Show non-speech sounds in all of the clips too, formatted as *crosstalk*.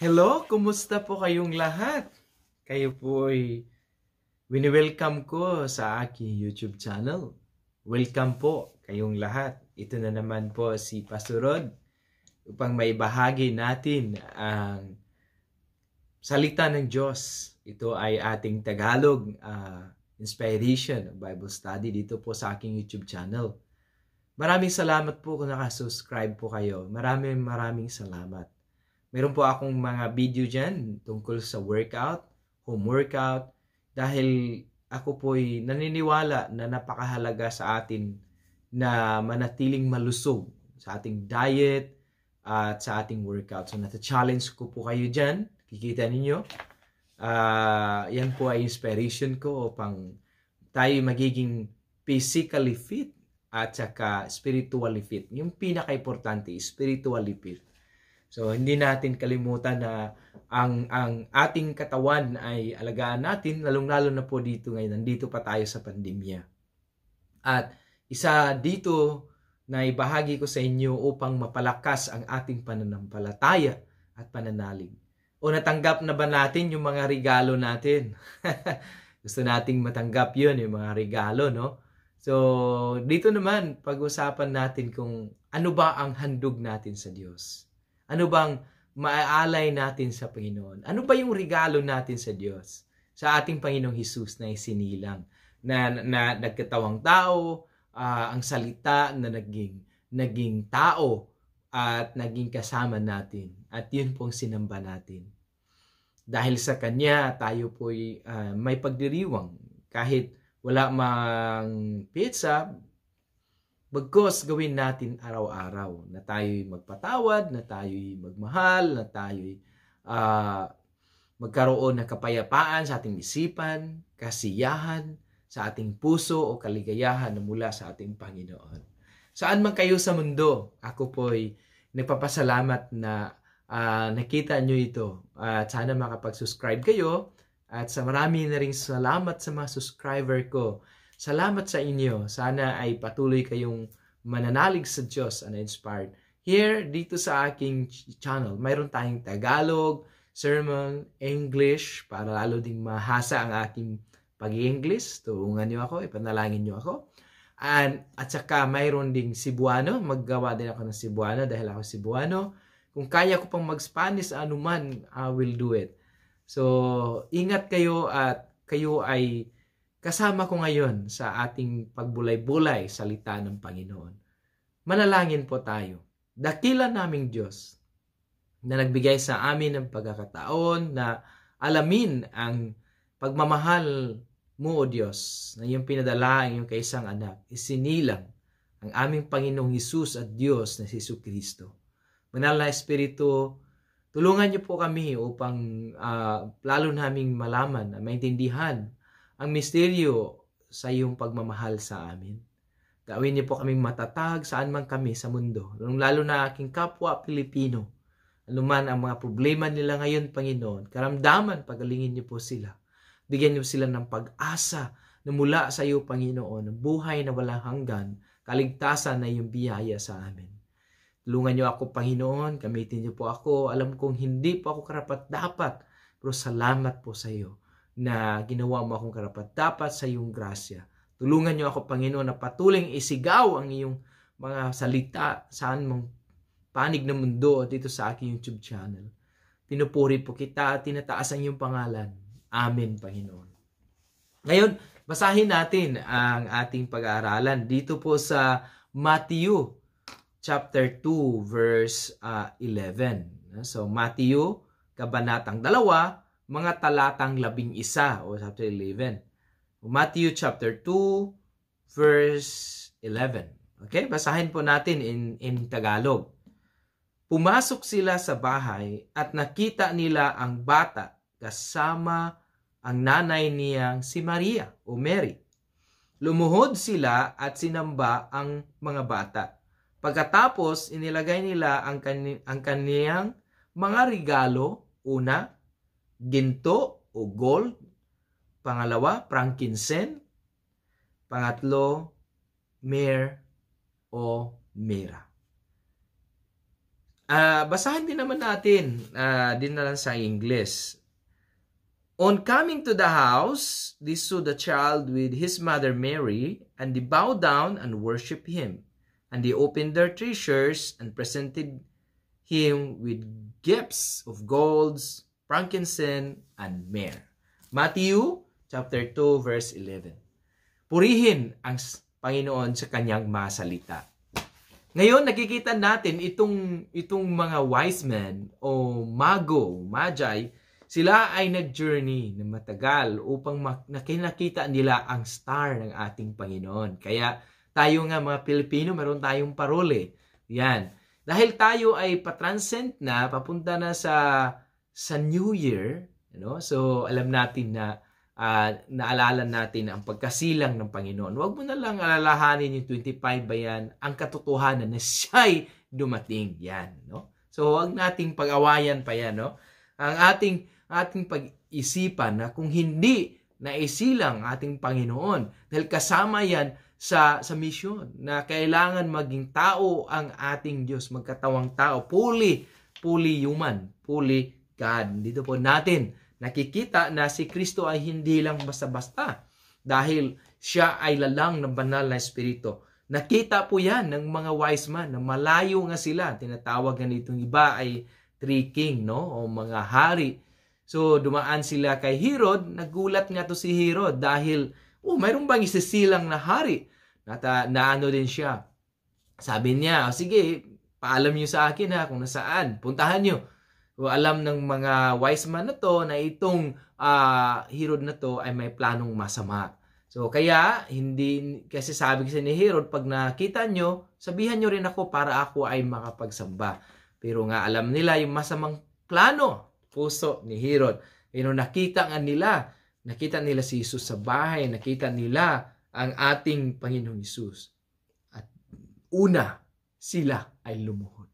Hello, kumusta po kayong lahat? Kayo po ay wini-welcome ko sa aking YouTube channel. Welcome po kayong lahat. Ito na naman po si Pastor Rod upang may bahagi natin ang salita ng Diyos. Ito ay ating Tagalog uh, Inspiration Bible Study dito po sa aking YouTube channel. Maraming salamat po kung nakasubscribe po kayo. Maraming maraming salamat. Meron po akong mga video dyan tungkol sa workout, home workout, dahil ako po'y naniniwala na napakahalaga sa atin na manatiling malusog sa ating diet at sa ating workout. So, nata-challenge ko po kayo dyan. Kikita ninyo. Uh, yan po ay inspiration ko upang tayo magiging physically fit at saka spiritually fit. Yung pinaka-importante, spiritually fit. So hindi natin kalimutan na ang ang ating katawan ay alagaan natin lalong-lalo na po dito ngayon. Nandito pa tayo sa pandemya. At isa dito na ibahagi ko sa inyo upang mapalakas ang ating pananampalataya at pananalig. O natanggap na ba natin yung mga regalo natin? *laughs* Gusto nating matanggap yun, yung mga regalo, no? So, dito naman, pag-usapan natin kung ano ba ang handog natin sa Diyos. Ano bang maaalay natin sa Panginoon? Ano ba yung regalo natin sa Diyos? Sa ating Panginoong Hesus na isinilang na, na, na nagkatawang tao, uh, ang salita na naging naging tao at naging kasama natin. At yun pong sinamba natin. Dahil sa Kanya, tayo po uh, ah, may pagdiriwang. Kahit wala mang pizza, Bagkos gawin natin araw-araw na tayo'y magpatawad, na tayo'y magmahal, na tayo'y uh, magkaroon ng kapayapaan sa ating isipan, kasiyahan sa ating puso o kaligayahan na mula sa ating Panginoon. Saan man kayo sa mundo, ako po'y nagpapasalamat na uh, nakita nyo ito. At uh, sana makapag-subscribe kayo. At sa marami na ring salamat sa mga subscriber ko Salamat sa inyo. Sana ay patuloy kayong mananalig sa Diyos and inspired. Here, dito sa aking channel, mayroon tayong Tagalog, sermon, English, para lalo ding mahasa ang aking pag-English. Tuungan niyo ako, ipanalangin niyo ako. And, at saka mayroon ding Cebuano, maggawa din ako ng Cebuano dahil ako Cebuano. Kung kaya ko pang mag-Spanish anuman, I will do it. So, ingat kayo at kayo ay kasama ko ngayon sa ating pagbulay-bulay salita ng Panginoon. Manalangin po tayo. Dakila naming Diyos na nagbigay sa amin ng pagkakataon na alamin ang pagmamahal mo, O Diyos, na iyong pinadala ang iyong kaisang anak, isinilang ang aming Panginoong Isus at Diyos na si Isu Kristo. Manala Espiritu, tulungan niyo po kami upang uh, lalo naming malaman, maintindihan ang misteryo sa iyong pagmamahal sa amin. Gawin niyo po kaming matatag saan man kami sa mundo, lalo na aking kapwa Pilipino. Ano ang mga problema nila ngayon, Panginoon, karamdaman, pagalingin niyo po sila. Bigyan niyo sila ng pag-asa na mula sa iyo, Panginoon, ng buhay na walang hanggan, kaligtasan na iyong biyaya sa amin. Tulungan niyo ako, Panginoon, gamitin niyo po ako. Alam kong hindi po ako karapat-dapat, pero salamat po sa iyo na ginawa mo akong karapat dapat sa iyong grasya. Tulungan niyo ako, Panginoon, na patuling isigaw ang iyong mga salita saan mang panig ng mundo at dito sa aking YouTube channel. Pinupuri po kita at tinataas ang iyong pangalan. Amen, Panginoon. Ngayon, basahin natin ang ating pag-aaralan dito po sa Matthew chapter 2 verse uh, ah, 11. So Matthew kabanatang 2 mga talatang labing isa o chapter 11. Matthew chapter 2 verse 11. Okay? Basahin po natin in, in Tagalog. Pumasok sila sa bahay at nakita nila ang bata kasama ang nanay niyang si Maria o Mary. Lumuhod sila at sinamba ang mga bata. Pagkatapos, inilagay nila ang, kan- ang kaniyang mga regalo, una, ginto o gold. Pangalawa, frankincense. Pangatlo, myrrh o mira. Uh, ah, basahin din naman natin, uh, din na lang sa English. On coming to the house, they saw the child with his mother Mary, and they bowed down and worshipped him. And they opened their treasures and presented him with gifts of golds, frankincense, and myrrh. Matthew chapter 2 verse 11. Purihin ang Panginoon sa kanyang masalita. Ngayon nakikita natin itong itong mga wise men o mago, magi, sila ay nag-journey na matagal upang nakita nila ang star ng ating Panginoon. Kaya tayo nga mga Pilipino, meron tayong parole. Yan. Dahil tayo ay patranscend na, papunta na sa sa New Year, you know? so alam natin na uh, naalala natin ang pagkasilang ng Panginoon. Huwag mo na lang alalahanin yung 25 ba yan, ang katotohanan na *laughs* siya'y dumating yan. No? So huwag nating pag-awayan pa yan. No? Ang ating, ating pag-isipan na kung hindi naisilang ating Panginoon dahil kasama yan sa sa misyon na kailangan maging tao ang ating Diyos, magkatawang tao, fully fully human, fully God. Dito po natin nakikita na si Kristo ay hindi lang basta-basta dahil siya ay lalang ng banal na espiritu. Nakita po yan ng mga wise man na malayo nga sila. Tinatawag nga nitong iba ay three king, no? O mga hari. So, dumaan sila kay Herod. Nagulat nga to si Herod dahil, oh, mayroon bang isisilang na hari? Nata, naano din siya. Sabi niya, oh, sige, paalam niyo sa akin ha kung nasaan. Puntahan niyo alam ng mga wise man na to na itong uh, Herod na to ay may planong masama. So kaya hindi kasi sabi kasi ni Herod pag nakita nyo, sabihan nyo rin ako para ako ay makapagsamba. Pero nga alam nila yung masamang plano puso ni Herod. Pero nakita nga nila, nakita nila si Jesus sa bahay, nakita nila ang ating Panginoong Isus. At una, sila ay lumuhod.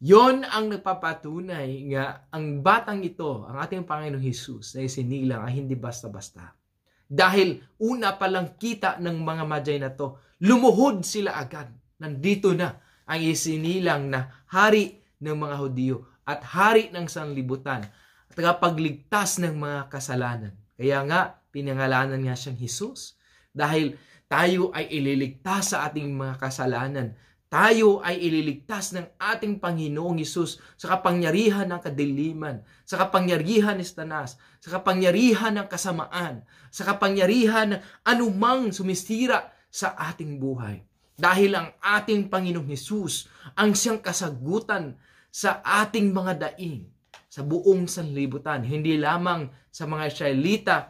Yon ang nagpapatunay nga ang batang ito, ang ating Panginoong Hesus na isinilang ay hindi basta-basta. Dahil una palang kita ng mga madyay na to, lumuhod sila agad. Nandito na ang isinilang na hari ng mga Hudiyo at hari ng sanlibutan at tagapagligtas ng mga kasalanan. Kaya nga, pinangalanan nga siyang Hesus dahil tayo ay ililigtas sa ating mga kasalanan tayo ay ililigtas ng ating Panginoong Isus sa kapangyarihan ng kadiliman, sa kapangyarihan ni Satanas, sa kapangyarihan ng kasamaan, sa kapangyarihan ng anumang sumisira sa ating buhay. Dahil ang ating Panginoong Isus ang siyang kasagutan sa ating mga daing sa buong sanlibutan, hindi lamang sa mga Israelita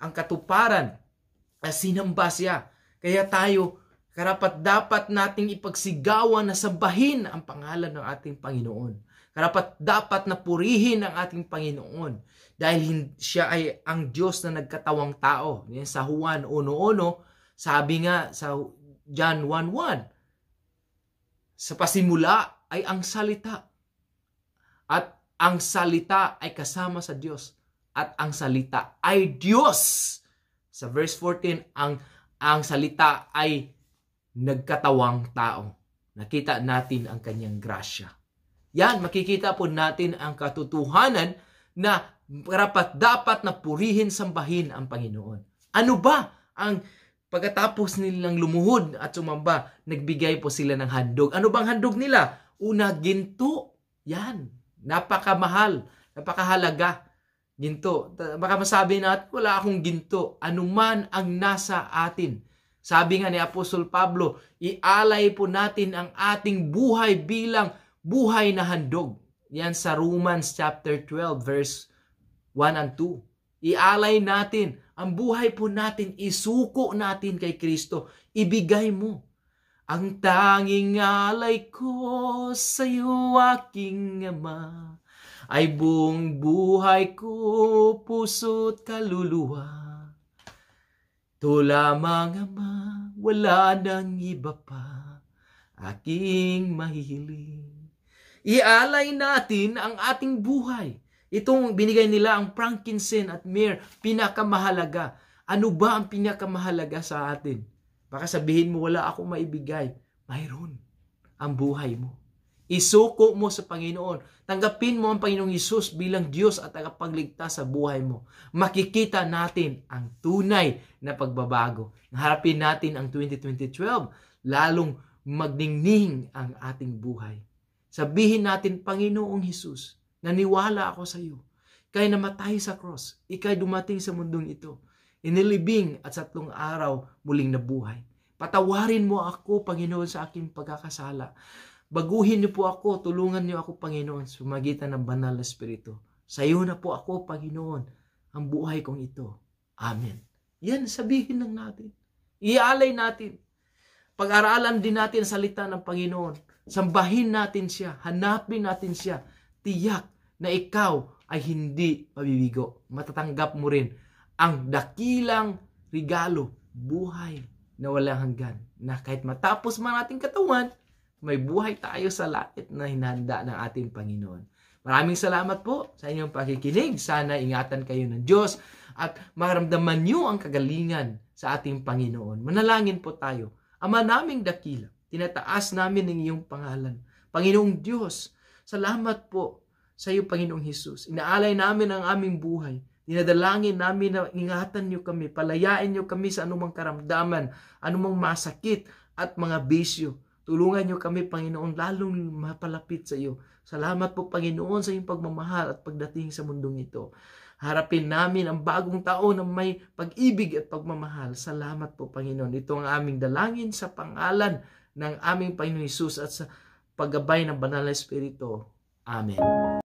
ang katuparan na sinamba siya. Kaya tayo Karapat dapat nating ipagsigawan na sambahin ang pangalan ng ating Panginoon. Karapat dapat na purihin ang ating Panginoon dahil siya ay ang Diyos na nagkatawang tao. Sa Juan 1.1, sabi nga sa John 1.1, sa pasimula ay ang salita at ang salita ay kasama sa Diyos at ang salita ay Diyos. Sa verse 14, ang ang salita ay nagkatawang tao. Nakita natin ang kanyang grasya. Yan, makikita po natin ang katotohanan na karapat dapat na purihin sambahin ang Panginoon. Ano ba ang pagkatapos nilang lumuhod at sumamba, nagbigay po sila ng handog. Ano bang handog nila? Una, ginto. Yan. Napakamahal. Napakahalaga. Ginto. Baka masabi natin, wala akong ginto. Anuman ang nasa atin sabi nga ni Apostol Pablo, ialay po natin ang ating buhay bilang buhay na handog. Yan sa Romans chapter 12 verse 1 and 2. Ialay natin, ang buhay po natin, isuko natin kay Kristo, ibigay mo. Ang tanging alay ko sa iyo, aking Ama, ay buong buhay ko, puso't kaluluwa. Ito lamang ama, wala nang iba pa, aking mahihiling. Ialay natin ang ating buhay. Itong binigay nila ang frankincense at myrrh, pinakamahalaga. Ano ba ang pinakamahalaga sa atin? Baka sabihin mo, wala akong maibigay. Mayroon ang buhay mo. Isuko mo sa Panginoon. Tanggapin mo ang Panginoong Isus bilang Diyos at tagapagligtas sa buhay mo. Makikita natin ang tunay na pagbabago. Harapin natin ang 2012, lalong magningning ang ating buhay. Sabihin natin, Panginoong Hesus, naniwala ako sa iyo. Kaya namatay sa cross, ikay dumating sa mundong ito. Inilibing at sa tatlong araw muling nabuhay. Patawarin mo ako, Panginoon, sa aking pagkakasala. Baguhin niyo po ako, tulungan niyo ako Panginoon sa magitan ng banal na espiritu. Sa iyo na po ako Panginoon ang buhay kong ito. Amen. Yan sabihin lang natin. Ialay natin. Pag-aralan din natin ang salita ng Panginoon. Sambahin natin siya, hanapin natin siya. Tiyak na ikaw ay hindi mabibigo. Matatanggap mo rin ang dakilang regalo, buhay na walang hanggan. Na kahit matapos man ating katawan, may buhay tayo sa langit na hinanda ng ating Panginoon. Maraming salamat po sa inyong pakikinig. Sana ingatan kayo ng Diyos at maramdaman niyo ang kagalingan sa ating Panginoon. Manalangin po tayo. Ama naming dakila, tinataas namin ang iyong pangalan. Panginoong Diyos, salamat po sa iyo, Panginoong Hesus. Inaalay namin ang aming buhay. Dinadalangin namin na ingatan niyo kami, palayain niyo kami sa anumang karamdaman, anumang masakit at mga bisyo. Tulungan niyo kami, Panginoon, lalong mapalapit sa iyo. Salamat po, Panginoon, sa iyong pagmamahal at pagdating sa mundong ito. Harapin namin ang bagong taon na may pag-ibig at pagmamahal. Salamat po, Panginoon. Ito ang aming dalangin sa pangalan ng aming Panginoon Isus at sa paggabay ng Banal na Espiritu. Amen.